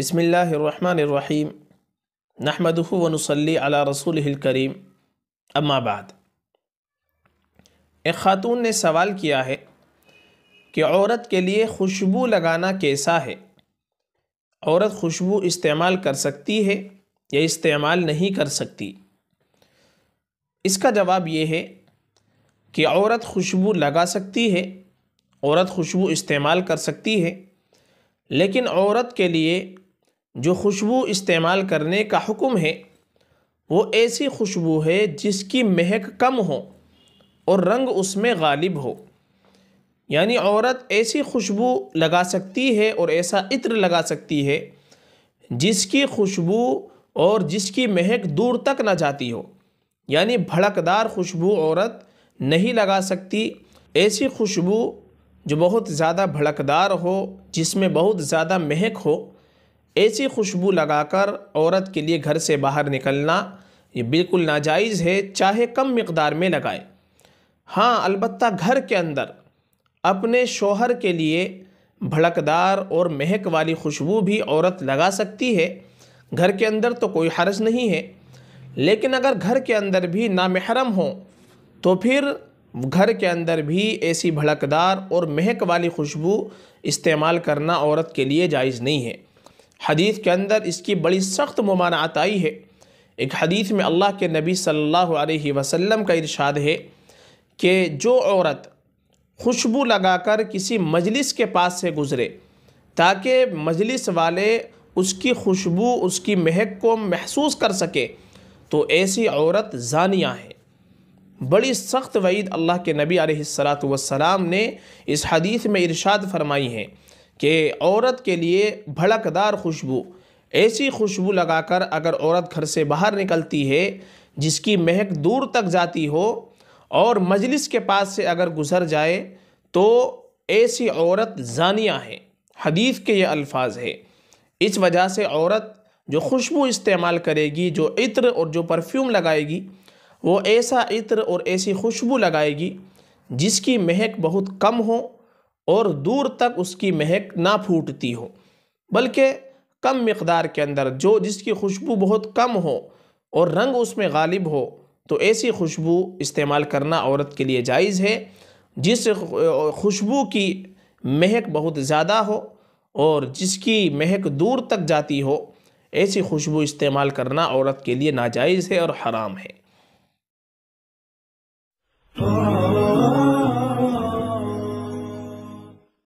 बसमीम नहमदहू वनसली अला रसूल करीम अम्माबाद एक ख़ातून ने सवाल किया है कि औरत के लिए खुशबू लगाना कैसा है औरत खुशबू इस्तेमाल कर सकती है या इस्तेमाल नहीं कर सकती इसका जवाब ये है कि औरत खुशबू लगा सकती है औरत खुशबू इस्तेमाल कर सकती है लेकिन औरत के लिए जो खुशबू इस्तेमाल करने का हुक्म है वो ऐसी खुशबू है जिसकी महक कम हो और रंग उसमें गालिब हो यानी औरत ऐसी खुशबू लगा सकती है और ऐसा इत्र लगा सकती है जिसकी खुशबू और जिसकी महक दूर तक ना जाती हो यानी भड़कदार खुशबू औरत नहीं लगा सकती ऐसी खुशबू जो बहुत ज़्यादा भड़कदार हो जिसमें बहुत ज़्यादा महक हो ऐसी खुशबू लगाकर औरत के लिए घर से बाहर निकलना ये बिल्कुल नाजायज़ है चाहे कम मकदार में लगाए हाँ अलबत् घर के अंदर अपने शोहर के लिए भड़कदार और महक वाली खुशबू भी औरत लगा सकती है घर के अंदर तो कोई हर्ज नहीं है लेकिन अगर घर के अंदर भी नामहरम हो तो फिर घर के अंदर भी ऐसी भड़कदार और महक वाली खुशबू इस्तेमाल करना औरत के लिए जायज़ नहीं है हदीस के अंदर इसकी बड़ी सख्त ममानात आई है एक हदीस में अल्लाह के नबी सल्लल्लाहु अलैहि वसल्लम का इरशाद है कि जो औरत खुशबू लगाकर किसी मजलिस के पास से गुज़रे ताकि मजलिस वाले उसकी खुशबू उसकी महक को महसूस कर सके तो ऐसी औरत जानिया है बड़ी सख्त वईद अल्लाह के नबी सलात वसलाम ने इस हदीस में इरशाद फरमाई है कि औरत के लिए भड़कदार खुशबू ऐसी खुशबू लगाकर अगर औरत घर से बाहर निकलती है जिसकी महक दूर तक जाती हो और मजलिस के पास से अगर गुज़र जाए तो ऐसी औरत जानिया है हदीस के ये अल्फाज है इस वजह से औरत जो खुशबू इस्तेमाल करेगी जो इत्र और जो परफ्यूम लगाएगी वो ऐसा इत्र और ऐसी खुशबू लगाएगी जिसकी महक बहुत कम हो और दूर तक उसकी महक ना फूटती हो बल्कि कम मकदार के अंदर जो जिसकी खुशबू बहुत कम हो और रंग उसमें गालिब हो तो ऐसी खुशबू इस्तेमाल करना औरत के लिए जायज़ है जिस खुशबू की महक बहुत ज़्यादा हो और जिसकी महक दूर तक जाती हो ऐसी खुशबू इस्तेमाल करना औरत के लिए नाजायज़ है और हराम है